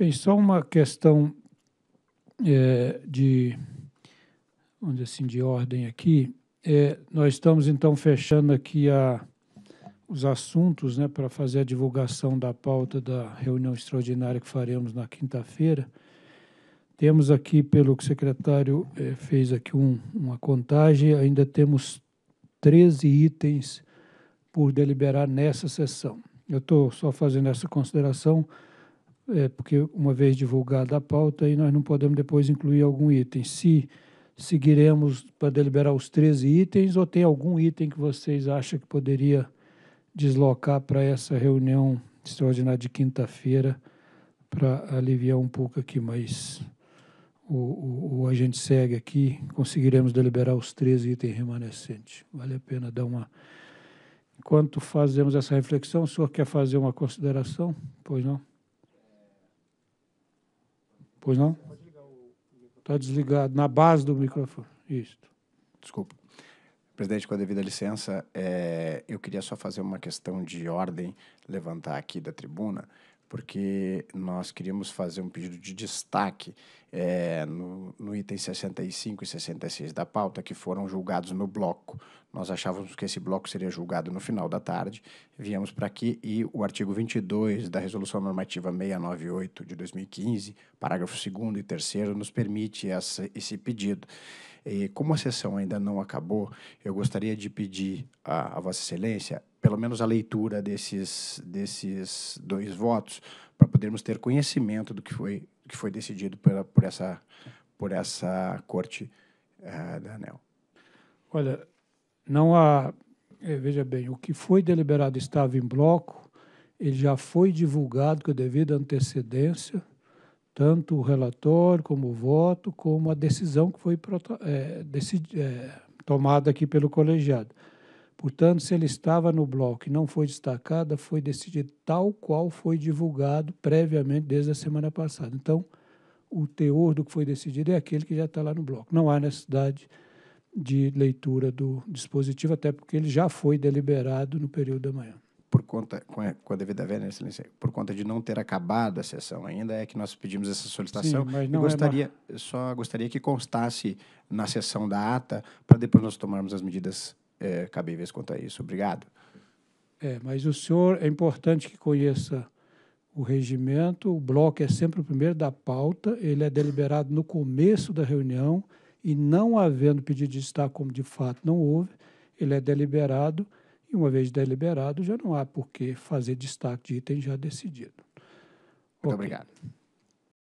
Bem, só uma questão é, de, vamos dizer assim, de ordem aqui. É, nós estamos, então, fechando aqui a, os assuntos né, para fazer a divulgação da pauta da reunião extraordinária que faremos na quinta-feira. Temos aqui, pelo que o secretário é, fez aqui um, uma contagem, ainda temos 13 itens por deliberar nessa sessão. Eu estou só fazendo essa consideração é, porque uma vez divulgada a pauta, aí nós não podemos depois incluir algum item. Se seguiremos para deliberar os 13 itens ou tem algum item que vocês acham que poderia deslocar para essa reunião extraordinária de quinta-feira para aliviar um pouco aqui, mas o, o, o, a gente segue aqui, conseguiremos deliberar os 13 itens remanescentes. Vale a pena dar uma... Enquanto fazemos essa reflexão, o senhor quer fazer uma consideração? Pois não? Pois não? Está desligado, na base do microfone. isto Desculpa. Presidente, com a devida licença, é, eu queria só fazer uma questão de ordem, levantar aqui da tribuna, porque nós queríamos fazer um pedido de destaque é, no, no item 65 e 66 da pauta, que foram julgados no bloco. Nós achávamos que esse bloco seria julgado no final da tarde, viemos para aqui e o artigo 22 da Resolução Normativa 698 de 2015, parágrafo 2 e 3, nos permite essa, esse pedido. E como a sessão ainda não acabou, eu gostaria de pedir a, a Vossa Excelência pelo menos a leitura desses, desses dois votos, para podermos ter conhecimento do que foi, que foi decidido por por, essa, por essa corte uh, da ANEL. Olha, não há. Eh, veja bem, o que foi deliberado estava em bloco, ele já foi divulgado com a devida antecedência, tanto o relatório como o voto, como a decisão que foi é, é, tomada aqui pelo colegiado. Portanto, se ele estava no bloco e não foi destacada, foi decidido tal qual foi divulgado previamente desde a semana passada. Então, o teor do que foi decidido é aquele que já está lá no bloco. Não há necessidade de leitura do dispositivo, até porque ele já foi deliberado no período da manhã. Por conta, com a, com a devida vênia, excelência, por conta de não ter acabado a sessão ainda, é que nós pedimos essa solicitação. Sim, mas não e é gostaria, é... só gostaria que constasse na sessão da ata, para depois nós tomarmos as medidas é, cabíveis quanto a isso. Obrigado. É, mas o senhor é importante que conheça o regimento. O bloco é sempre o primeiro da pauta, ele é deliberado no começo da reunião e, não havendo pedido de destaque, como de fato não houve, ele é deliberado e, uma vez deliberado, já não há por que fazer destaque de item já decidido. Muito okay. obrigado.